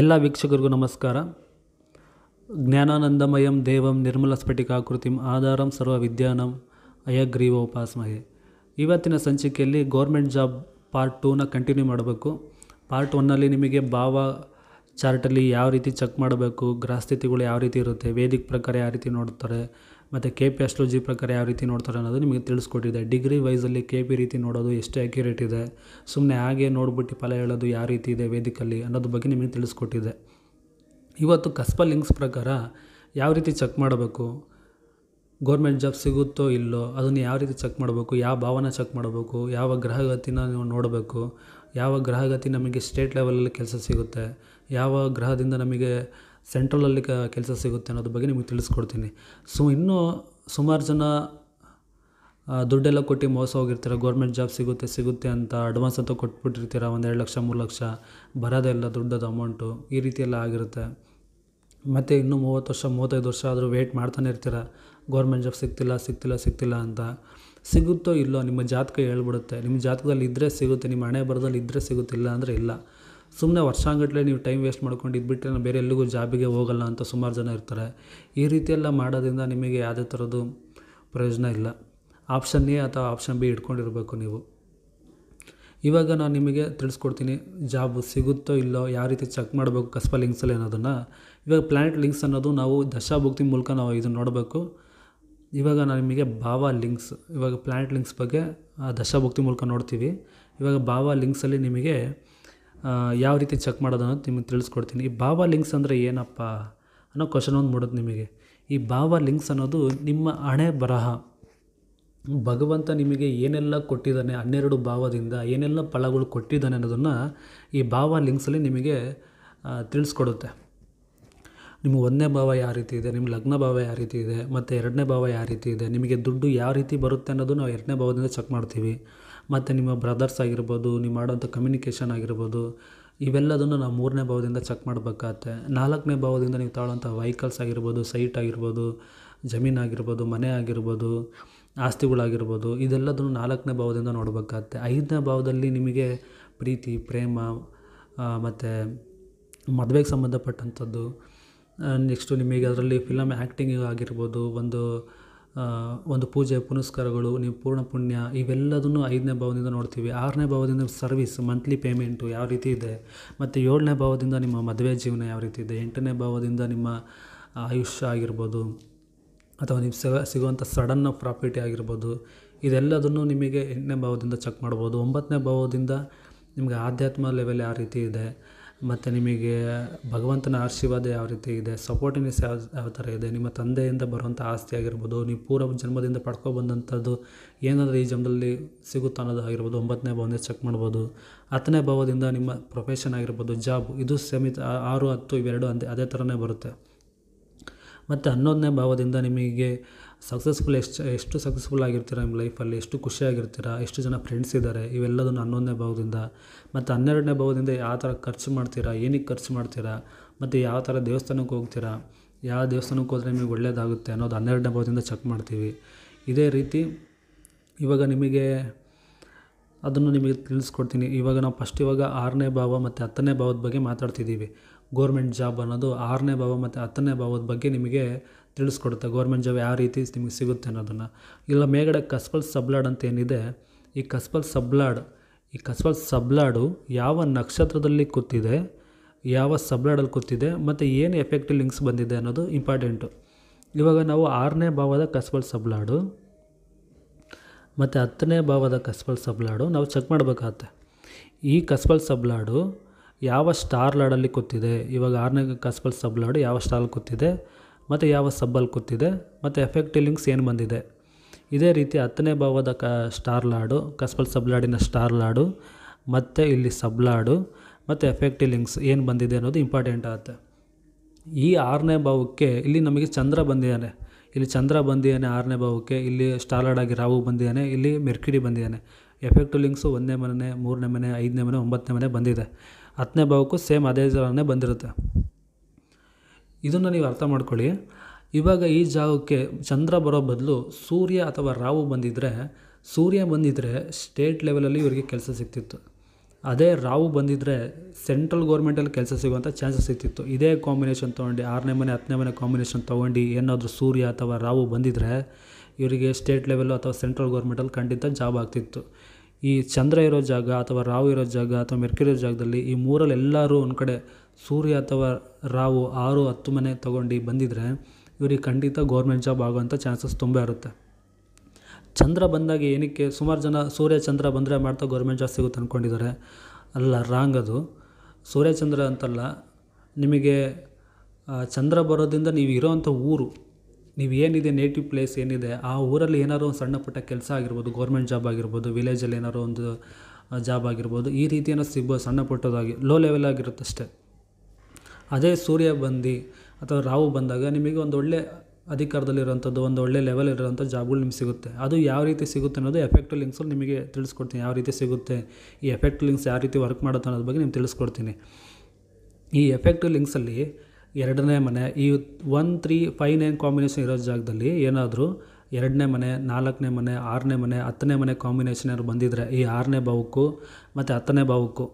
ಎಲ್ಲ ವೀಕ್ಷಕರಿಗೂ ನಮಸ್ಕಾರ ಜ್ಞಾನಾನಂದಮಯಂ ದೇವಂ ನಿರ್ಮಲ ಸ್ಫಟಿಕಾಕೃತಿಂ ಆಧಾರಂ ಸರ್ವ ವಿದ್ಯಾನಂ ಅಯಗ್ರೀವ ಉಪಾಸಮಹೆ ಇವತ್ತಿನ ಸಂಚಿಕೆಯಲ್ಲಿ ಗೌರ್ಮೆಂಟ್ ಜಾಬ್ ಪಾರ್ಟ್ ಟೂನ ಕಂಟಿನ್ಯೂ ಮಾಡಬೇಕು ಪಾರ್ಟ್ ಒನ್ನಲ್ಲಿ ನಿಮಗೆ ಭಾವ ಚಾರ್ಟಲ್ಲಿ ಯಾವ ರೀತಿ ಚೆಕ್ ಮಾಡಬೇಕು ಗ್ರಹಸ್ಥಿತಿಗಳು ಯಾವ ರೀತಿ ಇರುತ್ತೆ ವೇದಿಕೆ ಪ್ರಕಾರ ಯಾವ ರೀತಿ ನೋಡ್ತಾರೆ ಮತ್ತು ಕೆ ಪಿ ಆಸ್ಟ್ರಾಲಜಿ ಪ್ರಕಾರ ಯಾವ ರೀತಿ ನೋಡ್ತಾರೆ ಅನ್ನೋದು ನಿಮಗೆ ತಿಳಿಸ್ಕೊಟ್ಟಿದೆ ಡಿಗ್ರಿ ವೈಸಲ್ಲಿ ಕೆ ಪಿ ರೀತಿ ನೋಡೋದು ಎಷ್ಟು ಅಕ್ಯುರೇಟ್ ಇದೆ ಸುಮ್ಮನೆ ಹಾಗೆ ನೋಡ್ಬಿಟ್ಟು ಫಲ ಹೇಳೋದು ಯಾವ ರೀತಿ ಇದೆ ವೇದಿಕಲ್ಲಿ ಅನ್ನೋದ್ರ ಬಗ್ಗೆ ನಿಮಗೆ ತಿಳಿಸ್ಕೊಟ್ಟಿದೆ ಇವತ್ತು ಕಸ್ಪ ಲಿಂಕ್ಸ್ ಪ್ರಕಾರ ಯಾವ ರೀತಿ ಚೆಕ್ ಮಾಡಬೇಕು ಗೌರ್ಮೆಂಟ್ ಜಾಬ್ ಸಿಗುತ್ತೋ ಇಲ್ಲೋ ಅದನ್ನು ಯಾವ ರೀತಿ ಚೆಕ್ ಮಾಡಬೇಕು ಯಾವ ಭಾವನೆ ಚೆಕ್ ಮಾಡಬೇಕು ಯಾವ ಗ್ರಹಗತಿನ ನೀವು ನೋಡಬೇಕು ಯಾವ ಗ್ರಹಗತಿ ನಮಗೆ ಸ್ಟೇಟ್ ಲೆವೆಲಲ್ಲಿ ಕೆಲಸ ಸಿಗುತ್ತೆ ಯಾವ ಗ್ರಹದಿಂದ ನಮಗೆ ಸೆಂಟ್ರಲಲ್ಲಿ ಕೆಲಸ ಸಿಗುತ್ತೆ ಅನ್ನೋದ್ರ ಬಗ್ಗೆ ನಿಮಗೆ ತಿಳಿಸ್ಕೊಡ್ತೀನಿ ಸೊ ಇನ್ನೂ ಸುಮಾರು ಜನ ದುಡ್ಡೆಲ್ಲ ಕೊಟ್ಟು ಮೋಸ ಹೋಗಿರ್ತೀರ ಗೌರ್ಮೆಂಟ್ ಜಾಬ್ ಸಿಗುತ್ತೆ ಸಿಗುತ್ತೆ ಅಂತ ಅಡ್ವಾನ್ಸ್ ಅಂತ ಕೊಟ್ಬಿಟ್ಟಿರ್ತೀರ ಒಂದು ಎರಡು ಲಕ್ಷ ಮೂರು ಲಕ್ಷ ಬರೋದೆಲ್ಲ ದುಡ್ಡದು ಅಮೌಂಟು ಈ ರೀತಿಯೆಲ್ಲ ಆಗಿರುತ್ತೆ ಮತ್ತು ಇನ್ನೂ ಮೂವತ್ತು ವರ್ಷ ಮೂವತ್ತೈದು ವರ್ಷ ಆದರೂ ವೇಟ್ ಮಾಡ್ತಾನೆ ಇರ್ತೀರ ಗೌರ್ಮೆಂಟ್ ಜಾಬ್ ಸಿಗ್ತಿಲ್ಲ ಸಿಗ್ತಿಲ್ಲ ಸಿಗ್ತಿಲ್ಲ ಅಂತ ಸಿಗುತ್ತೋ ಇಲ್ಲೋ ನಿಮ್ಮ ಜಾತಕ ಹೇಳ್ಬಿಡುತ್ತೆ ನಿಮ್ಮ ಜಾತಕದಲ್ಲಿ ಇದ್ದರೆ ಸಿಗುತ್ತೆ ನಿಮ್ಮ ಹಣೆ ಬರದಲ್ಲಿ ಇದ್ದರೆ ಸಿಗುತ್ತಿಲ್ಲ ಅಂದರೆ ಇಲ್ಲ ಸುಮ್ಮನೆ ವರ್ಷಾಂಗಟ್ಲೆ ನೀವು ಟೈಮ್ ವೇಸ್ಟ್ ಮಾಡ್ಕೊಂಡು ಇದ್ಬಿಟ್ರೆ ನಾನು ಬೇರೆ ಎಲ್ಲಿಗೂ ಜಾಬಿಗೆ ಹೋಗಲ್ಲ ಅಂತ ಸುಮಾರು ಜನ ಇರ್ತಾರೆ ಈ ರೀತಿಯೆಲ್ಲ ಮಾಡೋದ್ರಿಂದ ನಿಮಗೆ ಯಾವುದೇ ಥರದ್ದು ಪ್ರಯೋಜನ ಇಲ್ಲ ಆಪ್ಷನ್ ಎ ಅಥವಾ ಆಪ್ಷನ್ ಬಿ ಇಟ್ಕೊಂಡಿರಬೇಕು ನೀವು ಇವಾಗ ನಾನು ನಿಮಗೆ ತಿಳಿಸ್ಕೊಡ್ತೀನಿ ಜಾಬ್ ಸಿಗುತ್ತೋ ಇಲ್ಲೋ ಯಾವ ರೀತಿ ಚೆಕ್ ಮಾಡಬೇಕು ಕಸ್ಪ ಲಿಂಕ್ಸಲ್ಲಿ ಅನ್ನೋದನ್ನು ಇವಾಗ ಪ್ಲಾನೆಟ್ ಲಿಂಕ್ಸ್ ಅನ್ನೋದು ನಾವು ದಶಾಭುಕ್ತಿ ಮೂಲಕ ನಾವು ಇದನ್ನು ನೋಡಬೇಕು ಇವಾಗ ನಾನು ನಿಮಗೆ ಭಾವ ಲಿಂಕ್ಸ್ ಇವಾಗ ಪ್ಲಾನೆಟ್ ಲಿಂಕ್ಸ್ ಬಗ್ಗೆ ದಶಾಭುಕ್ತಿ ಮೂಲಕ ನೋಡ್ತೀವಿ ಇವಾಗ ಭಾವ ಲಿಂಕ್ಸಲ್ಲಿ ನಿಮಗೆ ಯಾವ ರೀತಿ ಚೆಕ್ ಮಾಡೋದು ಅನ್ನೋದು ನಿಮಗೆ ತಿಳಿಸ್ಕೊಡ್ತೀನಿ ಈ ಭಾವ ಲಿಂಕ್ಸ್ ಅಂದರೆ ಏನಪ್ಪ ಅನ್ನೋ ಕ್ವಶನ್ ಒಂದು ಮೂಡೋದು ನಿಮಗೆ ಈ ಭಾವ ಲಿಂಕ್ಸ್ ಅನ್ನೋದು ನಿಮ್ಮ ಹಣೆ ಬರಹ ಭಗವಂತ ನಿಮಗೆ ಏನೆಲ್ಲ ಕೊಟ್ಟಿದ್ದಾನೆ ಹನ್ನೆರಡು ಭಾವದಿಂದ ಏನೆಲ್ಲ ಫಲಗಳು ಕೊಟ್ಟಿದ್ದಾನೆ ಅನ್ನೋದನ್ನು ಈ ಭಾವ ಲಿಂಕ್ಸಲ್ಲಿ ನಿಮಗೆ ತಿಳಿಸ್ಕೊಡುತ್ತೆ ನಿಮ್ಮ ಒಂದನೇ ಭಾವ ಯಾವ ರೀತಿ ಇದೆ ನಿಮ್ಮ ಲಗ್ನ ಭಾವ ಯಾವ ರೀತಿ ಇದೆ ಮತ್ತು ಎರಡನೇ ಭಾವ ಯಾವ ರೀತಿ ಇದೆ ನಿಮಗೆ ದುಡ್ಡು ಯಾವ ರೀತಿ ಬರುತ್ತೆ ಅನ್ನೋದು ನಾವು ಎರಡನೇ ಭಾವದಿಂದ ಚೆಕ್ ಮಾಡ್ತೀವಿ ಮತ್ತು ನಿಮ್ಮ ಬ್ರದರ್ಸ್ ಆಗಿರ್ಬೋದು ನೀವು ಮಾಡೋಂಥ ಕಮ್ಯುನಿಕೇಷನ್ ಆಗಿರ್ಬೋದು ಇವೆಲ್ಲದನ್ನು ನಾವು ಮೂರನೇ ಭಾವದಿಂದ ಚೆಕ್ ಮಾಡಬೇಕಾಗತ್ತೆ ನಾಲ್ಕನೇ ಭಾವದಿಂದ ನೀವು ತಾಳೋಂಥ ವೆಹಿಕಲ್ಸ್ ಆಗಿರ್ಬೋದು ಸೈಟ್ ಆಗಿರ್ಬೋದು ಆಗಿರ್ಬೋದು ಮನೆ ಆಗಿರ್ಬೋದು ಆಸ್ತಿಗಳಾಗಿರ್ಬೋದು ಇದೆಲ್ಲದನ್ನು ನಾಲ್ಕನೇ ಭಾವದಿಂದ ನೋಡಬೇಕಾಗತ್ತೆ ಐದನೇ ಭಾವದಲ್ಲಿ ನಿಮಗೆ ಪ್ರೀತಿ ಪ್ರೇಮ ಮತ್ತು ಮದುವೆಗೆ ಸಂಬಂಧಪಟ್ಟಂಥದ್ದು ನೆಕ್ಸ್ಟು ನಿಮಗೆ ಅದರಲ್ಲಿ ಫಿಲಮ್ ಆ್ಯಕ್ಟಿಂಗ್ ಆಗಿರ್ಬೋದು ಒಂದು ಒಂದು ಪೂಜೆ ಪುನಸ್ಕಾರಗಳು ನೀವು ಪೂರ್ಣ ಪುಣ್ಯ ಇವೆಲ್ಲದನ್ನು ಐದನೇ ಭಾವದಿಂದ ನೋಡ್ತೀವಿ ಆರನೇ ಭಾವದಿಂದ ಸರ್ವಿಸ್ ಮಂತ್ಲಿ ಪೇಮೆಂಟು ಯಾವ ರೀತಿ ಇದೆ ಮತ್ತು ಏಳನೇ ಭಾವದಿಂದ ನಿಮ್ಮ ಮದುವೆ ಜೀವನ ಯಾವ ರೀತಿ ಇದೆ ಎಂಟನೇ ಭಾವದಿಂದ ನಿಮ್ಮ ಆಯುಷ್ಯ ಆಗಿರ್ಬೋದು ಅಥವಾ ನೀವು ಸಿಗುವಂಥ ಸಡನ್ನ ಪ್ರಾಪರ್ಟಿ ಆಗಿರ್ಬೋದು ಇದೆಲ್ಲದನ್ನು ನಿಮಗೆ ಎಂಟನೇ ಭಾವದಿಂದ ಚೆಕ್ ಮಾಡ್ಬೋದು ಒಂಬತ್ತನೇ ಭಾವದಿಂದ ನಿಮಗೆ ಆಧ್ಯಾತ್ಮ ಲೆವೆಲ್ ಯಾವ ರೀತಿ ಇದೆ ಮತ್ತು ನಿಮಗೆ ಭಗವಂತನ ಆಶೀರ್ವಾದ ಯಾವ ರೀತಿ ಇದೆ ಸಪೋರ್ಟಿನೆಸ್ ಯಾವ ಯಾವ ಥರ ಇದೆ ನಿಮ್ಮ ತಂದೆಯಿಂದ ಬರುವಂಥ ಆಸ್ತಿ ಆಗಿರ್ಬೋದು ನೀವು ಪೂರ್ವ ಜನ್ಮದಿಂದ ಪಡ್ಕೊಬಂದಂಥದ್ದು ಏನಾದರೂ ಈ ಜನ್ಮದಲ್ಲಿ ಸಿಗುತ್ತಾ ಅನ್ನೋದು ಆಗಿರ್ಬೋದು ಒಂಬತ್ತನೇ ಭಾವನೆ ಚೆಕ್ ಮಾಡ್ಬೋದು ಹತ್ತನೇ ಭಾವದಿಂದ ನಿಮ್ಮ ಪ್ರೊಫೆಷನ್ ಆಗಿರ್ಬೋದು ಜಾಬ್ ಇದು ಸಮಿತ ಆರು ಹತ್ತು ಇವೆರಡು ಅಂದೇ ಅದೇ ಥರನೇ ಬರುತ್ತೆ ಮತ್ತು ಹನ್ನೊಂದನೇ ಭಾವದಿಂದ ನಿಮಗೆ ಸಕ್ಸಸ್ಫುಲ್ ಎಷ್ಟು ಎಷ್ಟು ಸಕ್ಸಸ್ಫುಲ್ ಆಗಿರ್ತೀರ ನಿಮ್ಮ ಲೈಫಲ್ಲಿ ಎಷ್ಟು ಖುಷಿಯಾಗಿರ್ತೀರ ಎಷ್ಟು ಜನ ಫ್ರೆಂಡ್ಸ್ ಇದ್ದಾರೆ ಇವೆಲ್ಲದನ್ನು ಹನ್ನೊಂದನೇ ಭಾವದಿಂದ ಮತ್ತು ಹನ್ನೆರಡನೇ ಭಾವದಿಂದ ಯಾವ ಥರ ಖರ್ಚು ಮಾಡ್ತೀರಾ ಏನಕ್ಕೆ ಖರ್ಚು ಮಾಡ್ತೀರಾ ಮತ್ತು ಯಾವ ಥರ ದೇವಸ್ಥಾನಕ್ಕೆ ಹೋಗ್ತೀರಾ ಯಾವ ದೇವಸ್ಥಾನಕ್ಕೆ ಹೋದರೆ ನಿಮಗೆ ಒಳ್ಳೆಯದಾಗುತ್ತೆ ಅನ್ನೋದು ಹನ್ನೆರಡನೇ ಭಾವದಿಂದ ಚೆಕ್ ಮಾಡ್ತೀವಿ ಇದೇ ರೀತಿ ಇವಾಗ ನಿಮಗೆ ಅದನ್ನು ನಿಮಗೆ ತಿಳಿಸ್ಕೊಡ್ತೀನಿ ಇವಾಗ ನಾವು ಫಸ್ಟ್ ಇವಾಗ ಆರನೇ ಭಾವ ಮತ್ತು ಹತ್ತನೇ ಭಾವದ ಬಗ್ಗೆ ಮಾತಾಡ್ತಿದ್ದೀವಿ ಗೋರ್ಮೆಂಟ್ ಜಾಬ್ ಅನ್ನೋದು ಆರನೇ ಭಾವ ಮತ್ತು ಹತ್ತನೇ ಭಾವದ ಬಗ್ಗೆ ನಿಮಗೆ ತಿಳಿಸ್ಕೊಡುತ್ತೆ ಗೌರ್ಮೆಂಟ್ ಜಾಬ್ ಯಾವ ರೀತಿ ನಿಮಗೆ ಸಿಗುತ್ತೆ ಅನ್ನೋದನ್ನು ಇಲ್ಲ ಮೇಗಡೆ ಕಸ್ಬಲ್ ಸಬ್ಲಾಡ್ ಅಂತ ಏನಿದೆ ಈ ಕಸ್ಬಲ್ ಸಬ್ಲಾಡ್ ಈ ಕಸ್ಬಲ್ ಸಬ್ಲಾಡು ಯಾವ ನಕ್ಷತ್ರದಲ್ಲಿ ಕೂತಿದೆ ಯಾವ ಸಬ್ಲಾಡಲ್ಲಿ ಕೂತಿದೆ ಮತ್ತು ಏನು ಎಫೆಕ್ಟಿವ್ ಲಿಂಕ್ಸ್ ಬಂದಿದೆ ಅನ್ನೋದು ಇಂಪಾರ್ಟೆಂಟು ಇವಾಗ ನಾವು ಆರನೇ ಭಾವದ ಕಸ್ಬಲ್ ಸಬ್ಲಾಡು ಮತ್ತು ಹತ್ತನೇ ಭಾವದ ಕಸ್ಬಲ್ ಸಬ್ಲಾಡು ನಾವು ಚೆಕ್ ಮಾಡಬೇಕಾಗತ್ತೆ ಈ ಕಸ್ಬಲ್ ಸಬ್ಲಾಡು ಯಾವ ಸ್ಟಾರ್ ಲಾಡಲ್ಲಿ ಕೂತಿದೆ ಇವಾಗ ಆರನೇ ಕಸ್ಬಲ್ ಸಬ್ಲಾಡು ಯಾವ ಸ್ಟಾರ್ ಕೂತಿದೆ ಮತ್ತು ಯಾವ ಸಬ್ಬಲ್ಲಿ ಕೂತಿದೆ ಮತ್ತು ಎಫೆಕ್ಟ್ ಲಿಂಕ್ಸ್ ಏನು ಬಂದಿದೆ ಇದೇ ರೀತಿ ಹತ್ತನೇ ಭಾವದ ಕ ಸ್ಟಾರ್ ಲಾಡು ಕಸ್ಬಲ್ ಸಬ್ಲಾಡಿನ ಸ್ಟಾರ್ ಲಾಡು ಮತ್ತು ಇಲ್ಲಿ ಸಬ್ಲಾಡು ಮತ್ತು ಎಫೆಕ್ಟ್ ಲಿಂಕ್ಸ್ ಏನು ಬಂದಿದೆ ಅನ್ನೋದು ಇಂಪಾರ್ಟೆಂಟ್ ಆಗುತ್ತೆ ಈ ಆರನೇ ಭಾವಕ್ಕೆ ಇಲ್ಲಿ ನಮಗೆ ಚಂದ್ರ ಬಂದಿದ್ದಾನೆ ಇಲ್ಲಿ ಚಂದ್ರ ಬಂದಿಯಾನೆ ಆರನೇ ಭಾವಕ್ಕೆ ಇಲ್ಲಿ ಸ್ಟಾರ್ಲಾಡ್ ಆಗಿ ರಾಹು ಬಂದಿದ್ದಾನೆ ಇಲ್ಲಿ ಮೆರ್ಕಿಡಿ ಬಂದಿದ್ದಾನೆ ಎಫೆಕ್ಟ್ ಲಿಂಕ್ಸು ಒಂದನೇ ಮನೆ ಮೂರನೇ ಮನೆ ಐದನೇ ಮನೆ ಒಂಬತ್ತನೇ ಮನೆ ಬಂದಿದೆ ಹತ್ತನೇ ಭಾವಕ್ಕೂ ಸೇಮ್ ಅದೇ ಥರನೇ ಬಂದಿರುತ್ತೆ ಇದನ್ನು ನೀವು ಅರ್ಥ ಮಾಡ್ಕೊಳ್ಳಿ ಇವಾಗ ಈ ಜಾಗಕ್ಕೆ ಚಂದ್ರ ಬರೋ ಬದಲು ಸೂರ್ಯ ಅಥವಾ ರಾವು ಬಂದಿದ್ದರೆ ಸೂರ್ಯ ಬಂದಿದ್ದರೆ ಸ್ಟೇಟ್ ಲೆವೆಲಲ್ಲಿ ಇವರಿಗೆ ಕೆಲಸ ಸಿಗ್ತಿತ್ತು ಅದೇ ರಾವು ಬಂದಿದ್ದರೆ ಸೆಂಟ್ರಲ್ ಗೌರ್ಮೆಂಟಲ್ಲಿ ಕೆಲಸ ಸಿಗುವಂಥ ಚಾನ್ಸಸ್ ಸಿಗ್ತಿತ್ತು ಇದೇ ಕಾಂಬಿನೇಷನ್ ತೊಗೊಂಡು ಆರನೇ ಮನೆ ಹತ್ತನೇ ಮನೆ ಕಾಂಬಿನೇಷನ್ ತೊಗೊಂಡು ಏನಾದರೂ ಸೂರ್ಯ ಅಥವಾ ರಾವು ಬಂದಿದ್ದರೆ ಇವರಿಗೆ ಸ್ಟೇಟ್ ಲೆವೆಲ್ಲು ಅಥವಾ ಸೆಂಟ್ರಲ್ ಗೌರ್ಮೆಂಟಲ್ಲಿ ಖಂಡಿತ ಜಾಬ್ ಆಗ್ತಿತ್ತು ಈ ಚಂದ್ರ ಇರೋ ಜಾಗ ಅಥವಾ ರಾವು ಇರೋ ಜಾಗ ಅಥವಾ ಮೆರ್ಕಿರೋ ಜಾಗದಲ್ಲಿ ಈ ಮೂರಲ್ಲಿ ಎಲ್ಲರೂ ಒಂದು ಕಡೆ ಸೂರ್ಯ ಅಥವಾ ರಾವು ಆರು ಹತ್ತು ಮನೆ ತೊಗೊಂಡು ಬಂದಿದ್ದರೆ ಇವರಿಗೆ ಖಂಡಿತ ಗೌರ್ಮೆಂಟ್ ಜಾಬ್ ಆಗುವಂಥ ಚಾನ್ಸಸ್ ತುಂಬ ಇರುತ್ತೆ ಚಂದ್ರ ಬಂದಾಗ ಏನಕ್ಕೆ ಸುಮಾರು ಜನ ಸೂರ್ಯ ಚಂದ್ರ ಬಂದರೆ ಮಾಡ್ತಾ ಗೌರ್ಮೆಂಟ್ ಜಾಬ್ ಸಿಗುತ್ತೆ ಅಂದ್ಕೊಂಡಿದ್ದಾರೆ ಅಲ್ಲ ರಾಂಗ್ ಅದು ಸೂರ್ಯಚಂದ್ರ ಅಂತಲ್ಲ ನಿಮಗೆ ಚಂದ್ರ ಬರೋದ್ರಿಂದ ನೀವು ಇರೋವಂಥ ಊರು ನೀವು ಏನಿದೆ ನೇಟಿವ್ ಪ್ಲೇಸ್ ಏನಿದೆ ಆ ಊರಲ್ಲಿ ಏನಾದ್ರು ಒಂದು ಸಣ್ಣ ಪುಟ್ಟ ಕೆಲಸ ಆಗಿರ್ಬೋದು ಗೌರ್ಮೆಂಟ್ ಜಾಬ್ ಆಗಿರ್ಬೋದು ವಿಲೇಜಲ್ಲಿ ಏನಾದ್ರು ಒಂದು ಜಾಬ್ ಆಗಿರ್ಬೋದು ಈ ರೀತಿ ಏನೋ ಸಿಗ್ಬೋದು ಸಣ್ಣ ಪುಟ್ಟದಾಗಿ ಲೋ ಲೆವೆಲ್ ಅಷ್ಟೇ ಅದೇ ಸೂರ್ಯ ಬಂದು ಅಥವಾ ರಾಹು ಬಂದಾಗ ನಿಮಗೆ ಒಂದು ಒಳ್ಳೆ ಅಧಿಕಾರದಲ್ಲಿರೋಂಥದ್ದು ಒಂದು ಒಳ್ಳೆ ಲೆವೆಲ್ ಇರೋವಂಥ ಜಾಬ್ಗಳು ನಿಮ್ಗೆ ಸಿಗುತ್ತೆ ಅದು ಯಾವ ರೀತಿ ಸಿಗುತ್ತೆ ಅನ್ನೋದು ಎಫೆಕ್ಟ್ ಲಿಂಕ್ಸಲ್ಲಿ ನಿಮಗೆ ತಿಳಿಸ್ಕೊಡ್ತೀನಿ ಯಾವ ರೀತಿ ಸಿಗುತ್ತೆ ಈ ಎಫೆಕ್ಟ್ ಲಿಂಕ್ಸ್ ಯಾವ ರೀತಿ ವರ್ಕ್ ಮಾಡುತ್ತೆ ಅನ್ನೋದ್ರ ಬಗ್ಗೆ ನಿಮ್ಗೆ ತಿಳಿಸ್ಕೊಡ್ತೀನಿ ಈ ಎಫೆಕ್ಟ್ ಲಿಂಕ್ಸಲ್ಲಿ ಎರಡನೇ ಮನೆ ಈ one three five nine combination ಇರೋ ಜಾಗದಲ್ಲಿ ಏನಾದರೂ ಎರಡನೇ ಮನೆ ನಾಲ್ಕನೇ ಮನೆ ಆರನೇ ಮನೆ ಹತ್ತನೇ ಮನೆ ಕಾಂಬಿನೇಷನ್ ಏನಾದ್ರು ಬಂದಿದ್ದರೆ ಈ ಆರನೇ ಭಾವಕ್ಕೂ ಮತ್ತು ಹತ್ತನೇ ಭಾವಕ್ಕೂ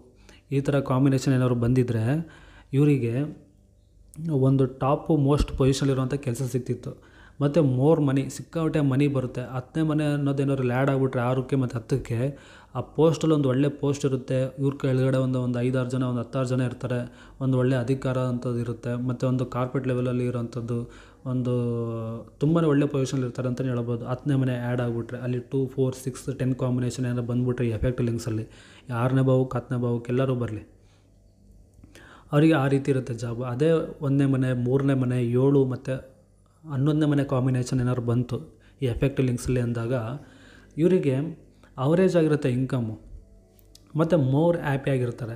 ಈ ಥರ ಕಾಂಬಿನೇಷನ್ ಏನಾದ್ರು ಬಂದಿದ್ದರೆ ಇವರಿಗೆ ಒಂದು ಟಾಪು ಮೋಸ್ಟ್ ಪೊಸಿಷನಲ್ಲಿರುವಂಥ ಕೆಲಸ ಸಿಗ್ತಿತ್ತು ಮತ್ತು ಮೋರ್ ಮನಿ ಸಿಕ್ಕಾಪಟ್ಟೆ ಮನಿ ಬರುತ್ತೆ ಹತ್ತನೇ ಮನೆ ಅನ್ನೋದೇನಾದ್ರು ಲ್ಯಾಡ್ ಆಗಿಬಿಟ್ರೆ ಆರಕ್ಕೆ ಮತ್ತು ಹತ್ತಕ್ಕೆ ಆ ಪೋಸ್ಟಲ್ಲಿ ಒಂದು ಒಳ್ಳೆ ಪೋಸ್ಟ್ ಇರುತ್ತೆ ಇವ್ರ ಕೆಳಗಡೆ ಒಂದು ಒಂದು ಐದಾರು ಜನ ಒಂದು ಹತ್ತಾರು ಜನ ಇರ್ತಾರೆ ಒಂದು ಒಳ್ಳೆ ಅಧಿಕಾರ ಅಂಥದ್ದು ಇರುತ್ತೆ ಮತ್ತು ಒಂದು ಕಾರ್ಪೊರೇಟ್ ಲೆವೆಲಲ್ಲಿ ಇರೋವಂಥದ್ದು ಒಂದು ತುಂಬಾ ಒಳ್ಳೆ ಪೊಸಿಷನಲ್ಲಿ ಇರ್ತಾರೆ ಅಂತಲೇ ಹೇಳ್ಬೋದು ಹತ್ತನೇ ಮನೆ ಆ್ಯಡ್ ಆಗಿಬಿಟ್ರೆ ಅಲ್ಲಿ two four six ten combination ಏನಾರು ಬಂದುಬಿಟ್ರೆ ಎಫೆಕ್ಟ್ ಲಿಂಕ್ಸಲ್ಲಿ ಆರನೇ ಭಾವಕ್ಕೆ ಹತ್ತನೇ ಭಾವಕ್ಕೆ ಎಲ್ಲರೂ ಬರಲಿ ಅವರಿಗೆ ಆ ರೀತಿ ಇರುತ್ತೆ ಜಾಬು ಅದೇ ಒಂದನೇ ಮನೆ ಮೂರನೇ ಮನೆ ಏಳು ಮತ್ತು ಹನ್ನೊಂದನೇ ಮನೆ ಕಾಂಬಿನೇಷನ್ ಏನಾದ್ರು ಬಂತು ಈ ಎಫೆಕ್ಟ್ ಲಿಂಕ್ಸಲ್ಲಿ ಅಂದಾಗ ಇವರಿಗೆ ಅವರೇಜ್ ಆಗಿರುತ್ತೆ ಇನ್ಕಮ್ಮು ಮತ್ತು ಮೋರ್ ಹ್ಯಾಪಿಯಾಗಿರ್ತಾರೆ ಆಗಿರ್ತಾರೆ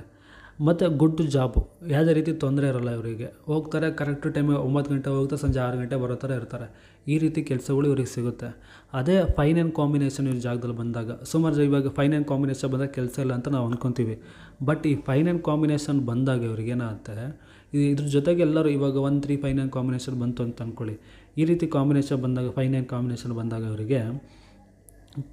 ಮತ್ತು ಗುಡ್ ಟು ಜಾಬು ಯಾವುದೇ ರೀತಿ ತೊಂದರೆ ಇರೋಲ್ಲ ಇವರಿಗೆ ಹೋಗ್ತಾರೆ ಕರೆಕ್ಟ್ ಟೈಮಿಗೆ ಒಂಬತ್ತು ಗಂಟೆ ಹೋಗ್ತಾರೆ ಸಂಜೆ ಆರು ಗಂಟೆ ಬರೋ ಥರ ಇರ್ತಾರೆ ಈ ರೀತಿ ಕೆಲಸಗಳು ಇವ್ರಿಗೆ ಸಿಗುತ್ತೆ ಅದೇ ಫೈನ್ ಆ್ಯಂಡ್ ಕಾಂಬಿನೇಷನ್ ಇವ್ರ ಜಾಗದಲ್ಲಿ ಬಂದಾಗ ಸುಮಾರು ಇವಾಗ ಫೈನ್ ಆ್ಯಂಡ್ ಕಾಂಬಿನೇಷನ್ ಬಂದಾಗ ಕೆಲಸ ಇಲ್ಲ ಅಂತ ನಾವು ಅಂದ್ಕೊತೀವಿ ಬಟ್ ಈ ಫೈನ್ ಆ್ಯಂಡ್ ಕಾಂಬಿನೇಷನ್ ಬಂದಾಗ ಇವ್ರಿಗೆ ಏನಾಗುತ್ತೆ ಇದ್ರ ಜೊತೆಗೆ ಎಲ್ಲರೂ ಇವಾಗ one three fine and combination ಬಂತು ಅಂತ ಅಂದ್ಕೊಳ್ಳಿ ಈ ರೀತಿ ಕಾಂಬಿನೇಷನ್ ಬಂದಾಗ ಫೈನ್ ಆ್ಯಂಡ್ ಕಾಂಬಿನೇಷನ್ ಬಂದಾಗ ಅವರಿಗೆ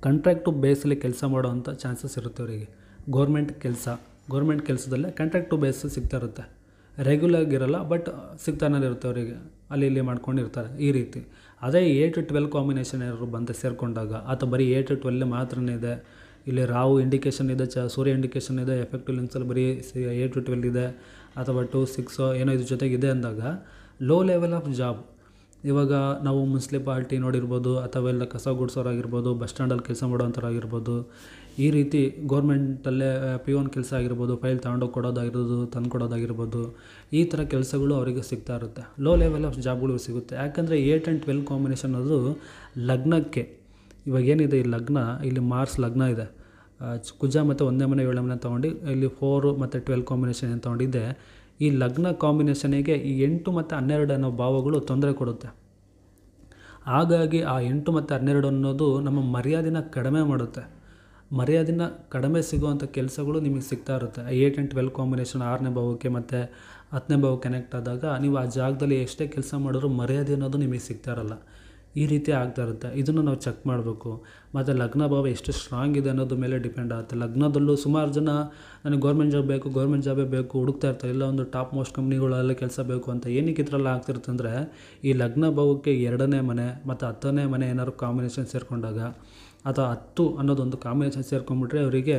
ಕಾಂಟ್ರಾಕ್ಟು ಬೇಸಲ್ಲಿ ಕೆಲಸ ಮಾಡೋವಂಥ ಚಾನ್ಸಸ್ ಇರುತ್ತೆ ಅವರಿಗೆ ಗೌರ್ಮೆಂಟ್ ಕೆಲಸ ಗೌರ್ಮೆಂಟ್ ಕೆಲಸದಲ್ಲೇ ಕಾಂಟ್ರಾಕ್ಟು ಬೇಸ್ ಸಿಗ್ತಾ ಇರುತ್ತೆ ರೆಗ್ಯುಲರ್ ಆಗಿರಲ್ಲ ಬಟ್ ಸಿಗ್ತಾನಲ್ಲಿ ಇರುತ್ತೆ ಅವರಿಗೆ ಅಲ್ಲಿ ಇಲ್ಲಿ ಮಾಡ್ಕೊಂಡಿರ್ತಾರೆ ಈ ರೀತಿ ಅದೇ ಎ ಟು ಟ್ವೆಲ್ ಕಾಂಬಿನೇಷನ್ ಯಾರು ಬಂದು ಸೇರಿಕೊಂಡಾಗ ಅಥವಾ ಬರೀ ಎ ಟು ಟ್ವೆಲ್ ಮಾತ್ರನೇ ಇದೆ ಇಲ್ಲಿ ರಾವು ಇಂಡಿಕೇಷನ್ ಇದೆ ಚ ಸೂರ್ಯ ಇಂಡಿಕೇಷನ್ ಇದೆ ಎಫೆಕ್ಟಿವ್ ಲೆನ್ಸಲ್ಲಿ ಬರೀ ಸಿ ಎ ಟು ಟ್ವೆಲ್ ಇದೆ ಅಥವಾ ಟು ಸಿಕ್ಸ್ ಏನೋ ಇದ್ರ ಜೊತೆಗೆ ಇದೆ ಅಂದಾಗ ಲೋ ಲೆವೆಲ್ ಆಫ್ ಜಾಬ್ ಇವಾಗ ನಾವು ಮುನ್ಸಿಪಾಲ್ಟಿ ನೋಡಿರ್ಬೋದು ಅಥವಾ ಎಲ್ಲ ಕಸ ಗುಡ್ಸೋರಾಗಿರ್ಬೋದು ಬಸ್ ಸ್ಟ್ಯಾಂಡಲ್ಲಿ ಕೆಲಸ ಮಾಡೋವಂಥವ್ರಾಗಿರ್ಬೋದು ಈ ರೀತಿ ಗೋರ್ಮೆಂಟಲ್ಲೇ ಒನ್ ಕೆಲಸ ಆಗಿರ್ಬೋದು ಫೈಲ್ ತಗೊಂಡೋಗಿ ಕೊಡೋದಾಗಿರ್ಬೋದು ತಂದು ಕೊಡೋದಾಗಿರ್ಬೋದು ಈ ಥರ ಕೆಲಸಗಳು ಅವರಿಗೆ ಸಿಗ್ತಾ ಇರುತ್ತೆ ಲೋ ಲೆವೆಲ್ ಆಫ್ ಜಾಬ್ಗಳು ಸಿಗುತ್ತೆ ಯಾಕಂದರೆ ಏಟ್ ಆ್ಯಂಡ್ ಟ್ವೆಲ್ ಕಾಂಬಿನೇಷನ್ ಅದು ಲಗ್ನಕ್ಕೆ ಇವಾಗ ಏನಿದೆ ಈ ಲಗ್ನ ಇಲ್ಲಿ ಮಾರ್ಸ್ ಲಗ್ನ ಇದೆ ಕುಜ ಮತ್ತು ಒಂದೇ ಮನೆ ಏಳನೇ ಮನೆ ತೊಗೊಂಡು ಇಲ್ಲಿ ಫೋರು ಮತ್ತು ಟ್ವೆಲ್ ಕಾಂಬಿನೇಷನ್ ಏನು ತೊಗೊಂಡಿದ್ದೆ ಈ ಲಗ್ನ ಕಾಂಬಿನೇಷನಿಗೆ ಈ ಎಂಟು ಮತ್ತು ಹನ್ನೆರಡು ಅನ್ನೋ ಭಾವಗಳು ತೊಂದರೆ ಕೊಡುತ್ತೆ ಹಾಗಾಗಿ ಆ ಎಂಟು ಮತ್ತು ಹನ್ನೆರಡು ಅನ್ನೋದು ನಮ್ಮ ಮರ್ಯಾದಿನ ಕಡಿಮೆ ಮಾಡುತ್ತೆ ಮರ್ಯಾದಿನ ಕಡಿಮೆ ಸಿಗುವಂಥ ಕೆಲಸಗಳು ನಿಮಗೆ ಸಿಗ್ತಾ ಇರುತ್ತೆ ಏಟ್ ಆ್ಯಂಡ್ ಟ್ವೆಲ್ ಕಾಂಬಿನೇಷನ್ ಆರನೇ ಭಾವಕ್ಕೆ ಮತ್ತು ಹತ್ತನೇ ಭಾವಕ್ಕೆ ಕನೆಕ್ಟ್ ಆದಾಗ ನೀವು ಆ ಜಾಗದಲ್ಲಿ ಎಷ್ಟೇ ಕೆಲಸ ಮಾಡಿದ್ರು ಮರ್ಯಾದೆ ಅನ್ನೋದು ನಿಮಗೆ ಸಿಗ್ತಾ ಇರಲ್ಲ ಈ ರೀತಿ ಆಗ್ತಾ ಇರುತ್ತೆ ಇದನ್ನು ನಾವು ಚೆಕ್ ಮಾಡಬೇಕು ಮತ್ತು ಲಗ್ನ ಭಾವ ಎಷ್ಟು ಸ್ಟ್ರಾಂಗ್ ಇದೆ ಅನ್ನೋದ್ರ ಮೇಲೆ ಡಿಪೆಂಡ್ ಆಗುತ್ತೆ ಲಗ್ನದಲ್ಲೂ ಸುಮಾರು ಜನ ನನಗೆ ಗೌರ್ಮೆಂಟ್ ಜಾಬ್ ಬೇಕು ಗೌರ್ಮೆಂಟ್ ಜಾಬೇ ಬೇಕು ಹುಡುಕ್ತಾ ಇರ್ತಾರೆ ಇಲ್ಲ ಒಂದು ಟಾಪ್ ಮೋಸ್ಟ್ ಕಂಪ್ನಿಗಳಲ್ಲೇ ಕೆಲಸ ಬೇಕು ಅಂತ ಏನಕ್ಕೆ ಇದರಲ್ಲಿ ಆಗ್ತಿರುತ್ತಂದರೆ ಈ ಲಗ್ನ ಭಾವಕ್ಕೆ ಎರಡನೇ ಮನೆ ಮತ್ತು ಹತ್ತನೇ ಮನೆ ಏನಾದ್ರು ಕಾಂಬಿನೇಷನ್ ಸೇರಿಕೊಂಡಾಗ ಅಥವಾ ಹತ್ತು ಅನ್ನೋದೊಂದು ಕಾಂಬಿನೇಷನ್ ಸೇರ್ಕೊಂಡ್ಬಿಟ್ರೆ ಅವರಿಗೆ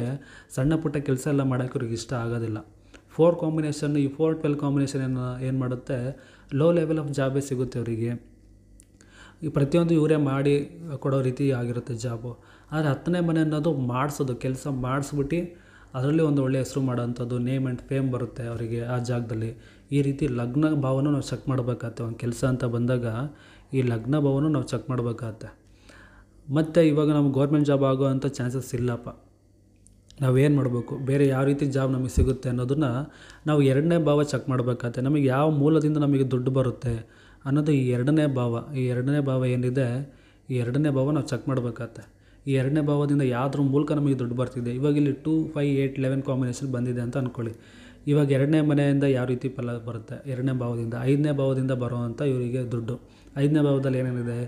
ಸಣ್ಣ ಪುಟ್ಟ ಕೆಲಸ ಎಲ್ಲ ಮಾಡೋಕ್ಕೆ ಅವ್ರಿಗೆ ಇಷ್ಟ ಆಗೋದಿಲ್ಲ ಫೋರ್ ಕಾಂಬಿನೇಷನ್ ಈ ಫೋರ್ ಟ್ವೆಲ್ ಕಾಂಬಿನೇಷನ್ ಏನು ಏನು ಮಾಡುತ್ತೆ ಲೋ ಲೆವೆಲ್ ಆಫ್ ಜಾಬೇ ಸಿಗುತ್ತೆ ಅವರಿಗೆ ಈ ಪ್ರತಿಯೊಂದು ಇವರೇ ಮಾಡಿ ಕೊಡೋ ರೀತಿ ಆಗಿರುತ್ತೆ ಜಾಬು ಆದರೆ ಹತ್ತನೇ ಮನೆ ಅನ್ನೋದು ಮಾಡಿಸೋದು ಕೆಲಸ ಮಾಡಿಸ್ಬಿಟ್ಟು ಅದರಲ್ಲಿ ಒಂದು ಒಳ್ಳೆಯ ಹೆಸರು ಮಾಡೋವಂಥದ್ದು ನೇಮ್ ಆ್ಯಂಡ್ ಫೇಮ್ ಬರುತ್ತೆ ಅವರಿಗೆ ಆ ಜಾಗದಲ್ಲಿ ಈ ರೀತಿ ಲಗ್ನ ಭಾವನೂ ನಾವು ಚೆಕ್ ಮಾಡಬೇಕಾಗತ್ತೆ ಒಂದು ಕೆಲಸ ಅಂತ ಬಂದಾಗ ಈ ಲಗ್ನ ಭಾವನೂ ನಾವು ಚೆಕ್ ಮಾಡಬೇಕಾಗತ್ತೆ ಮತ್ತು ಇವಾಗ ನಮ್ಗೆ ಗೌರ್ಮೆಂಟ್ ಜಾಬ್ ಆಗೋ ಅಂಥ ಚಾನ್ಸಸ್ ಇಲ್ಲಪ್ಪ ನಾವೇನು ಮಾಡಬೇಕು ಬೇರೆ ಯಾವ ರೀತಿ ಜಾಬ್ ನಮಗೆ ಸಿಗುತ್ತೆ ಅನ್ನೋದನ್ನು ನಾವು ಎರಡನೇ ಭಾವ ಚೆಕ್ ಮಾಡಬೇಕಾಗತ್ತೆ ನಮಗೆ ಯಾವ ಮೂಲದಿಂದ ನಮಗೆ ದುಡ್ಡು ಬರುತ್ತೆ ಅನ್ನೋದು ಈ ಎರಡನೇ ಭಾವ ಈ ಎರಡನೇ ಭಾವ ಏನಿದೆ ಈ ಎರಡನೇ ಭಾವ ನಾವು ಚೆಕ್ ಮಾಡಬೇಕಾಗತ್ತೆ ಈ ಎರಡನೇ ಭಾವದಿಂದ ಯಾವುದ್ರ ಮೂಲಕ ನಮಗೆ ದುಡ್ಡು ಬರ್ತಿದೆ ಇವಾಗ ಇಲ್ಲಿ two five eight eleven combination ಬಂದಿದೆ ಅಂತ ಅಂದ್ಕೊಳ್ಳಿ ಇವಾಗ ಎರಡನೇ ಮನೆಯಿಂದ ಯಾವ ರೀತಿ ಫಲ ಬರುತ್ತೆ ಎರಡನೇ ಭಾವದಿಂದ ಐದನೇ ಭಾವದಿಂದ ಬರುವಂಥ ಇವರಿಗೆ ದುಡ್ಡು ಐದನೇ ಭಾವದಲ್ಲಿ ಏನೇನಿದೆ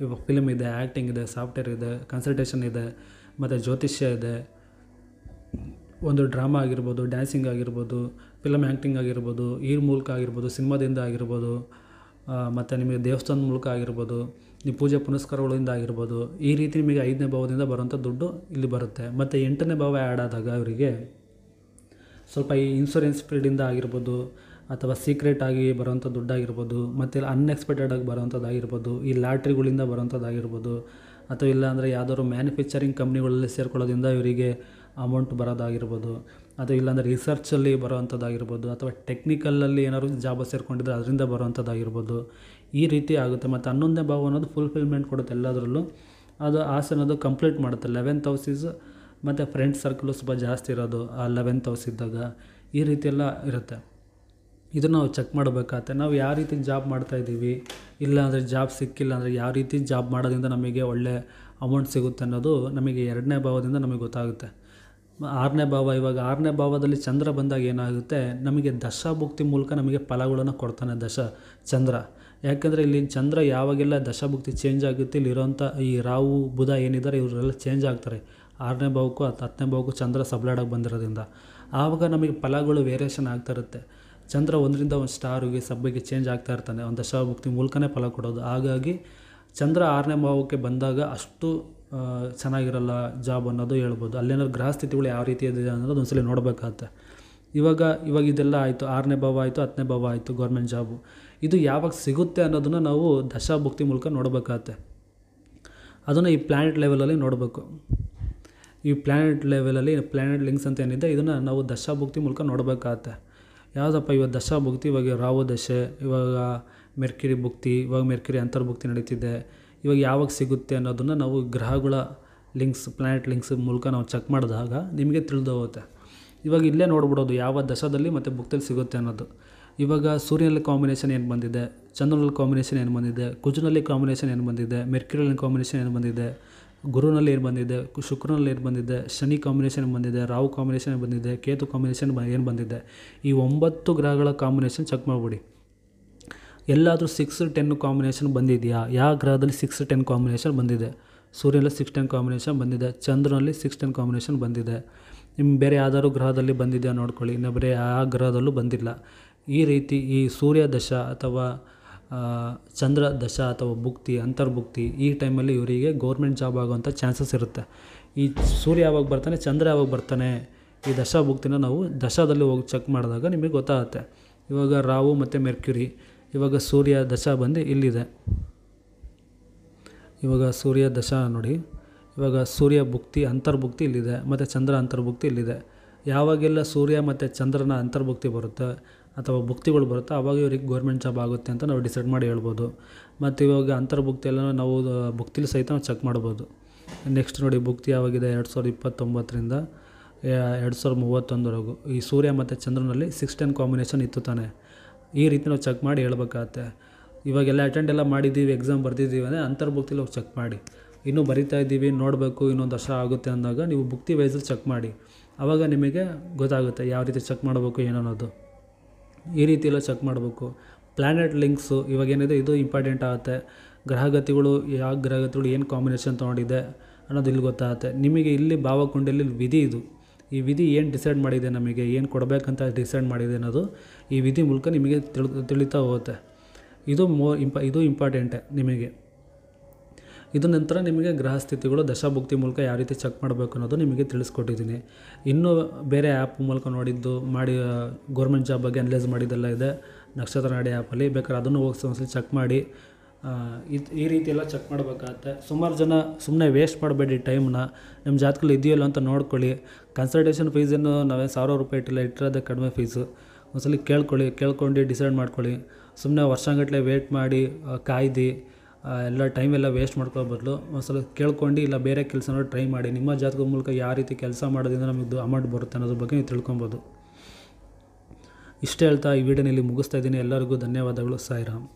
ಇವಾಗ ಫಿಲಮ್ ಇದೆ ಆ್ಯಕ್ಟಿಂಗ್ ಇದೆ ಸಾಫ್ಟ್ವೇರ್ ಇದೆ ಕನ್ಸಲ್ಟೇಷನ್ ಇದೆ ಮತ್ತು ಜ್ಯೋತಿಷ್ಯ ಇದೆ ಒಂದು ಡ್ರಾಮಾ ಆಗಿರ್ಬೋದು ಡ್ಯಾನ್ಸಿಂಗ್ ಆಗಿರ್ಬೋದು ಫಿಲಮ್ ಆ್ಯಕ್ಟಿಂಗ್ ಆಗಿರ್ಬೋದು ಈ ಮೂಲಕ ಆಗಿರ್ಬೋದು ಸಿನಿಮಾದಿಂದ ಆಗಿರ್ಬೋದು ಮತ್ತು ನಿಮಗೆ ದೇವಸ್ಥಾನದ ಮೂಲಕ ಆಗಿರ್ಬೋದು ನಿಮ್ಮ ಪೂಜೆ ಪುನಸ್ಕಾರಗಳಿಂದ ಆಗಿರ್ಬೋದು ಈ ರೀತಿ ನಿಮಗೆ ಐದನೇ ಭಾವದಿಂದ ಬರುವಂಥ ದುಡ್ಡು ಇಲ್ಲಿ ಬರುತ್ತೆ ಮತ್ತು ಎಂಟನೇ ಭಾವ ಆ್ಯಡ್ ಆದಾಗ ಅವರಿಗೆ ಸ್ವಲ್ಪ ಈ ಇನ್ಸೂರೆನ್ಸ್ ಫೀಲ್ಡಿಂದ ಆಗಿರ್ಬೋದು ಅಥವಾ ಸೀಕ್ರೆಟ್ ಆಗಿ ದುಡ್ಡು ದುಡ್ಡಾಗಿರ್ಬೋದು ಮತ್ತು ಅನ್ಎಕ್ಸ್ಪೆಕ್ಟೆಡ್ ಆಗಿ ಆಗಿರ್ಬೋದು ಈ ಲಾಟ್ರಿಗಳಿಂದ ಬರುವಂಥದ್ದಾಗಿರ್ಬೋದು ಅಥವಾ ಇಲ್ಲಾಂದರೆ ಯಾವುದಾದ್ರು ಮ್ಯಾನುಫ್ಯಾಕ್ಚರಿಂಗ್ ಕಂಪ್ನಿಗಳಲ್ಲಿ ಸೇರ್ಕೊಳ್ಳೋದ್ರಿಂದ ಇವರಿಗೆ ಅಮೌಂಟ್ ಬರೋದಾಗಿರ್ಬೋದು ಅದು ಇಲ್ಲಾಂದರೆ ರಿಸರ್ಚಲ್ಲಿ ಬರೋವಂಥದ್ದಾಗಿರ್ಬೋದು ಅಥವಾ ಟೆಕ್ನಿಕಲಲ್ಲಿ ಏನಾದ್ರು ಜಾಬ್ ಸೇರಿಕೊಂಡಿದ್ರೆ ಅದರಿಂದ ಬರೋವಂಥದ್ದಾಗಿರ್ಬೋದು ಈ ರೀತಿ ಆಗುತ್ತೆ ಮತ್ತು ಹನ್ನೊಂದನೇ ಭಾವ ಅನ್ನೋದು ಫುಲ್ಫಿಲ್ಮೆಂಟ್ ಕೊಡುತ್ತೆ ಎಲ್ಲದರಲ್ಲೂ ಅದು ಆಸೆ ಅನ್ನೋದು ಕಂಪ್ಲೀಟ್ ಮಾಡುತ್ತೆ ಲೆವೆಂತ್ ಹೌಸಿಸ್ ಮತ್ತು ಫ್ರೆಂಡ್ ಸರ್ಕಲು ಸ್ವಲ್ಪ ಜಾಸ್ತಿ ಇರೋದು ಆ ಲೆವೆಂತ್ ಹೌಸ್ ಇದ್ದಾಗ ಈ ರೀತಿಯೆಲ್ಲ ಇರುತ್ತೆ ಇದನ್ನು ನಾವು ಚೆಕ್ ಮಾಡಬೇಕಾಗತ್ತೆ ನಾವು ಯಾವ ರೀತಿ ಜಾಬ್ ಮಾಡ್ತಾ ಇದ್ದೀವಿ ಇಲ್ಲಾಂದರೆ ಜಾಬ್ ಸಿಕ್ಕಿಲ್ಲ ಅಂದರೆ ಯಾವ ರೀತಿ ಜಾಬ್ ಮಾಡೋದ್ರಿಂದ ನಮಗೆ ಒಳ್ಳೆ ಅಮೌಂಟ್ ಸಿಗುತ್ತೆ ಅನ್ನೋದು ನಮಗೆ ಎರಡನೇ ಭಾವದಿಂದ ನಮಗೆ ಗೊತ್ತಾಗುತ್ತೆ ಆರನೇ ಭಾವ ಇವಾಗ ಆರನೇ ಭಾವದಲ್ಲಿ ಚಂದ್ರ ಬಂದಾಗ ಏನಾಗುತ್ತೆ ನಮಗೆ ದಶಾಭುಕ್ತಿ ಮೂಲಕ ನಮಗೆ ಫಲಗಳನ್ನು ಕೊಡ್ತಾನೆ ದಶ ಚಂದ್ರ ಯಾಕೆಂದರೆ ಇಲ್ಲಿ ಚಂದ್ರ ಯಾವಾಗೆಲ್ಲ ದಶಾಭುಕ್ತಿ ಚೇಂಜ್ ಆಗುತ್ತೆ ಇಲ್ಲಿರೋಂಥ ಈ ರಾವು ಬುಧ ಏನಿದ್ದಾರೆ ಇವರೆಲ್ಲ ಚೇಂಜ್ ಆಗ್ತಾರೆ ಆರನೇ ಭಾವಕ್ಕೂ ಹತ್ತು ಹತ್ತನೇ ಭಾವಕ್ಕೂ ಚಂದ್ರ ಸಬ್ಲಾಡಾಗಿ ಬಂದಿರೋದ್ರಿಂದ ಆವಾಗ ನಮಗೆ ಫಲಗಳು ವೇರಿಯೇಷನ್ ಆಗ್ತಾ ಇರುತ್ತೆ ಚಂದ್ರ ಒಂದರಿಂದ ಒಂದು ಸ್ಟಾರಿಗೆ ಸಬ್ಬಗೆ ಚೇಂಜ್ ಆಗ್ತಾ ಇರ್ತಾನೆ ಒಂದು ದಶಾಭುಕ್ತಿ ಮೂಲಕನೇ ಫಲ ಕೊಡೋದು ಹಾಗಾಗಿ ಚಂದ್ರ ಆರನೇ ಭಾವಕ್ಕೆ ಬಂದಾಗ ಅಷ್ಟು ಚೆನ್ನಾಗಿರಲ್ಲ ಜಾಬ್ ಅನ್ನೋದು ಹೇಳ್ಬೋದು ಅಲ್ಲೇನಾದ್ರು ಗ್ರಹ ಸ್ಥಿತಿಗಳು ಯಾವ ರೀತಿ ಇದೆ ಅನ್ನೋದು ಒಂದ್ಸಲ ನೋಡಬೇಕಾಗತ್ತೆ ಇವಾಗ ಇವಾಗ ಇದೆಲ್ಲ ಆಯಿತು ಆರನೇ ಭಾವ ಆಯಿತು ಹತ್ತನೇ ಭಾವ ಆಯಿತು ಗೌರ್ಮೆಂಟ್ ಜಾಬು ಇದು ಯಾವಾಗ ಸಿಗುತ್ತೆ ಅನ್ನೋದನ್ನು ನಾವು ದಶಾಭುಕ್ತಿ ಮೂಲಕ ನೋಡಬೇಕಾಗತ್ತೆ ಅದನ್ನು ಈ ಪ್ಲ್ಯಾನೆಟ್ ಲೆವೆಲಲ್ಲಿ ನೋಡಬೇಕು ಈ ಪ್ಲ್ಯಾನೆಟ್ ಲೆವೆಲಲ್ಲಿ ಪ್ಲ್ಯಾನೆಟ್ ಲಿಂಕ್ಸ್ ಅಂತ ಏನಿದೆ ಇದನ್ನು ನಾವು ದಶಾಭುಕ್ತಿ ಮೂಲಕ ನೋಡಬೇಕಾಗತ್ತೆ ಯಾವುದಪ್ಪ ಇವಾಗ ದಶಾಭುಕ್ತಿ ಇವಾಗ ರಾಹು ದಶೆ ಇವಾಗ ಮೆರ್ಕಿರಿ ಭುಕ್ತಿ ಇವಾಗ ಮೆರ್ಕಿರಿ ಅಂತರ್ಭುಕ್ತಿ ನಡೀತಿದೆ ಇವಾಗ ಯಾವಾಗ ಸಿಗುತ್ತೆ ಅನ್ನೋದನ್ನು ನಾವು ಗ್ರಹಗಳ ಲಿಂಕ್ಸ್ ಪ್ಲಾನೆಟ್ ಲಿಂಕ್ಸ್ ಮೂಲಕ ನಾವು ಚೆಕ್ ಮಾಡಿದಾಗ ನಿಮಗೆ ತಿಳಿದು ಹೋಗುತ್ತೆ ಇವಾಗ ಇಲ್ಲೇ ನೋಡ್ಬಿಡೋದು ಯಾವ ದಶದಲ್ಲಿ ಮತ್ತು ಬುಕ್ತಲ್ಲಿ ಸಿಗುತ್ತೆ ಅನ್ನೋದು ಇವಾಗ ಸೂರ್ಯನಲ್ಲಿ ಕಾಂಬಿನೇಷನ್ ಏನು ಬಂದಿದೆ ಚಂದ್ರನಲ್ಲಿ ಕಾಂಬಿನೇಷನ್ ಏನು ಬಂದಿದೆ ಕುಜನಲ್ಲಿ ಕಾಂಬಿನೇಷನ್ ಏನು ಬಂದಿದೆ ಮೆರ್ಕಿರಲ್ಲಿ ಕಾಂಬಿನೇಷನ್ ಏನು ಬಂದಿದೆ ಗುರುನಲ್ಲಿ ಏನು ಬಂದಿದೆ ಶುಕ್ರನಲ್ಲಿ ಏನು ಬಂದಿದೆ ಶನಿ ಕಾಂಬಿನೇಷನ್ ಬಂದಿದೆ ರಾಹು ಕಾಂಬಿನೇಷನ್ ಬಂದಿದೆ ಕೇತು ಕಾಂಬಿನೇಷನ್ ಏನು ಬಂದಿದೆ ಈ ಒಂಬತ್ತು ಗ್ರಹಗಳ ಕಾಂಬಿನೇಷನ್ ಚೆಕ್ ಮಾಡಿಬಿಡಿ ಎಲ್ಲಾದರೂ ಸಿಕ್ಸ್ ಟೆನ್ ಕಾಂಬಿನೇಷನ್ ಬಂದಿದೆಯಾ ಯಾವ ಗ್ರಹದಲ್ಲಿ ಸಿಕ್ಸ್ ಟೆನ್ ಕಾಂಬಿನೇಷನ್ ಬಂದಿದೆ ಸೂರ್ಯನಲ್ಲಿ ಸಿಕ್ಸ್ ಟೆನ್ ಕಾಂಬಿನೇಷನ್ ಬಂದಿದೆ ಚಂದ್ರನಲ್ಲಿ ಸಿಕ್ಸ್ ಟೆನ್ ಕಾಂಬಿನೇಷನ್ ಬಂದಿದೆ ನಿಮ್ಮ ಬೇರೆ ಯಾವ್ದಾದ್ರು ಗ್ರಹದಲ್ಲಿ ಬಂದಿದೆಯಾ ನೋಡ್ಕೊಳ್ಳಿ ಇನ್ನು ಬೇರೆ ಆ ಗ್ರಹದಲ್ಲೂ ಬಂದಿಲ್ಲ ಈ ರೀತಿ ಈ ಸೂರ್ಯ ದಶ ಅಥವಾ ಚಂದ್ರ ದಶ ಅಥವಾ ಭುಕ್ತಿ ಅಂತರ್ಭುಕ್ತಿ ಈ ಟೈಮಲ್ಲಿ ಇವರಿಗೆ ಗೌರ್ಮೆಂಟ್ ಜಾಬ್ ಆಗುವಂಥ ಚಾನ್ಸಸ್ ಇರುತ್ತೆ ಈ ಸೂರ್ಯ ಯಾವಾಗ ಬರ್ತಾನೆ ಚಂದ್ರ ಯಾವಾಗ ಬರ್ತಾನೆ ಈ ದಶಾಭುಕ್ತಿನ ನಾವು ದಶಾದಲ್ಲಿ ಹೋಗಿ ಚೆಕ್ ಮಾಡಿದಾಗ ನಿಮಗೆ ಗೊತ್ತಾಗುತ್ತೆ ಇವಾಗ ರಾವು ಮತ್ತು ಮೆರ್ಕ್ಯೂರಿ ಇವಾಗ ಸೂರ್ಯ ದಶ ಬಂದು ಇಲ್ಲಿದೆ ಇವಾಗ ಸೂರ್ಯ ದಶ ನೋಡಿ ಇವಾಗ ಸೂರ್ಯ ಭುಕ್ತಿ ಅಂತರ್ಭುಕ್ತಿ ಇಲ್ಲಿದೆ ಮತ್ತು ಚಂದ್ರ ಅಂತರ್ಭುಕ್ತಿ ಇಲ್ಲಿದೆ ಯಾವಾಗೆಲ್ಲ ಸೂರ್ಯ ಮತ್ತು ಚಂದ್ರನ ಅಂತರ್ಭುಕ್ತಿ ಬರುತ್ತೆ ಅಥವಾ ಭುಕ್ತಿಗಳು ಬರುತ್ತೆ ಆವಾಗ ಇವ್ರಿಗೆ ಗೌರ್ಮೆಂಟ್ ಜಾಬ್ ಆಗುತ್ತೆ ಅಂತ ನಾವು ಡಿಸೈಡ್ ಮಾಡಿ ಹೇಳ್ಬೋದು ಮತ್ತು ಇವಾಗ ಅಂತರ್ಭುಕ್ತಿ ಎಲ್ಲ ನಾವು ಭುಕ್ತಿಲಿ ಸಹಿತ ನಾವು ಚೆಕ್ ಮಾಡ್ಬೋದು ನೆಕ್ಸ್ಟ್ ನೋಡಿ ಭುಕ್ತಿ ಯಾವಾಗಿದೆ ಎರಡು ಸಾವಿರದ ಇಪ್ಪತ್ತೊಂಬತ್ತರಿಂದ ಎರಡು ಸಾವಿರದ ಮೂವತ್ತೊಂದರವರೆಗೂ ಈ ಸೂರ್ಯ ಮತ್ತು ಚಂದ್ರನಲ್ಲಿ ಸಿಕ್ಸ್ಟೆನ್ ಕಾಂಬಿನೇಷನ್ ಇತ್ತು ತಾನೆ ಈ ರೀತಿ ನಾವು ಚೆಕ್ ಮಾಡಿ ಹೇಳಬೇಕಾಗತ್ತೆ ಇವಾಗೆಲ್ಲ ಅಟೆಂಡ್ ಎಲ್ಲ ಮಾಡಿದ್ದೀವಿ ಎಕ್ಸಾಮ್ ಬರ್ದಿದ್ದೀವಿ ಅಂದರೆ ಅಂತರ್ಭುಕ್ತಿಲಿ ಹೋಗಿ ಚೆಕ್ ಮಾಡಿ ಇನ್ನೂ ಬರಿತಾ ಇದ್ದೀವಿ ನೋಡಬೇಕು ಇನ್ನೊಂದು ವರ್ಷ ಆಗುತ್ತೆ ಅಂದಾಗ ನೀವು ಬುಕ್ತಿ ವೈಸಲ್ಲಿ ಚೆಕ್ ಮಾಡಿ ಆವಾಗ ನಿಮಗೆ ಗೊತ್ತಾಗುತ್ತೆ ಯಾವ ರೀತಿ ಚೆಕ್ ಮಾಡಬೇಕು ಏನನ್ನೋದು ಅನ್ನೋದು ಈ ಎಲ್ಲ ಚೆಕ್ ಮಾಡಬೇಕು ಪ್ಲ್ಯಾನೆಟ್ ಲಿಂಕ್ಸು ಇವಾಗ ಏನಿದೆ ಇದು ಇಂಪಾರ್ಟೆಂಟ್ ಆಗುತ್ತೆ ಗ್ರಹಗತಿಗಳು ಯಾವ ಗ್ರಹಗತಿಗಳು ಏನು ಕಾಂಬಿನೇಷನ್ ತೊಗೊಂಡಿದೆ ಅನ್ನೋದು ಇಲ್ಲಿ ಗೊತ್ತಾಗುತ್ತೆ ನಿಮಗೆ ಇಲ್ಲಿ ಭಾವಕುಂಡಲಿ ವಿಧಿ ಇದು ಈ ವಿಧಿ ಏನು ಡಿಸೈಡ್ ಮಾಡಿದೆ ನಮಗೆ ಏನು ಕೊಡಬೇಕಂತ ಡಿಸೈಡ್ ಮಾಡಿದೆ ಅನ್ನೋದು ಈ ವಿಧಿ ಮೂಲಕ ನಿಮಗೆ ತಿಳಿ ತಿಳಿತಾ ಹೋಗುತ್ತೆ ಇದು ಮೋ ಇಂಪ ಇದು ಇಂಪಾರ್ಟೆಂಟೇ ನಿಮಗೆ ಇದು ನಂತರ ನಿಮಗೆ ಗೃಹ ಸ್ಥಿತಿಗಳು ದಶಾಭುಕ್ತಿ ಮೂಲಕ ಯಾವ ರೀತಿ ಚೆಕ್ ಮಾಡಬೇಕು ಅನ್ನೋದು ನಿಮಗೆ ತಿಳಿಸ್ಕೊಟ್ಟಿದ್ದೀನಿ ಇನ್ನೂ ಬೇರೆ ಆ್ಯಪ್ ಮೂಲಕ ನೋಡಿದ್ದು ಮಾಡಿ ಗೌರ್ಮೆಂಟ್ ಜಾಬ್ ಬಗ್ಗೆ ಅನಲೈಸ್ ಮಾಡಿದ್ದೆಲ್ಲ ಇದೆ ನಕ್ಷತ್ರ ನಾಡಿ ಆ್ಯಪಲ್ಲಿ ಬೇಕಾದ್ರೆ ಅದನ್ನು ಹೋಗಿ ಒಂದ್ಸಲಿ ಚೆಕ್ ಮಾಡಿ ಇದು ಈ ರೀತಿ ಎಲ್ಲ ಚೆಕ್ ಮಾಡಬೇಕಾಗತ್ತೆ ಸುಮಾರು ಜನ ಸುಮ್ಮನೆ ವೇಸ್ಟ್ ಮಾಡಬೇಡಿ ಟೈಮ್ನ ನಿಮ್ಮ ಜಾತಕದಲ್ಲಿ ಇದೆಯಲ್ಲ ಅಂತ ನೋಡ್ಕೊಳ್ಳಿ ಕನ್ಸಲ್ಟೇಷನ್ ಫೀಸನ್ನು ನಾವೇ ಸಾವಿರ ರೂಪಾಯಿ ಇಟ್ಟಿಲ್ಲ ಇಟ್ಟಿರೋದೇ ಕಡಿಮೆ ಫೀಸು ಒಂದ್ಸಲ ಕೇಳ್ಕೊಳ್ಳಿ ಕೇಳ್ಕೊಂಡು ಡಿಸೈಡ್ ಮಾಡ್ಕೊಳ್ಳಿ ಸುಮ್ಮನೆ ವರ್ಷಗಟ್ಟಲೆ ವೇಟ್ ಮಾಡಿ ಕಾಯ್ದು ಎಲ್ಲ ಟೈಮ್ ಎಲ್ಲ ವೇಸ್ಟ್ ಮಾಡ್ಕೋ ಬದಲು ಒಂದ್ಸಲ ಕೇಳ್ಕೊಂಡು ಇಲ್ಲ ಬೇರೆ ಕೆಲಸನ ಟ್ರೈ ಮಾಡಿ ನಿಮ್ಮ ಜಾತಕದ ಮೂಲಕ ಯಾವ ರೀತಿ ಕೆಲಸ ಮಾಡೋದ್ರಿಂದ ನಮಗೆ ಅಮೌಂಟ್ ಬರುತ್ತೆ ಅನ್ನೋದ್ರ ಬಗ್ಗೆ ನೀವು ತಿಳ್ಕೊಬೋದು ಇಷ್ಟು ಹೇಳ್ತಾ ಈ ವಿಡಿಯೋನಲ್ಲಿ ಮುಗಿಸ್ತಾ ಇದ್ದೀನಿ ಎಲ್ಲರಿಗೂ ಧನ್ಯವಾದಗಳು ಸಾಯಿರಾಮ್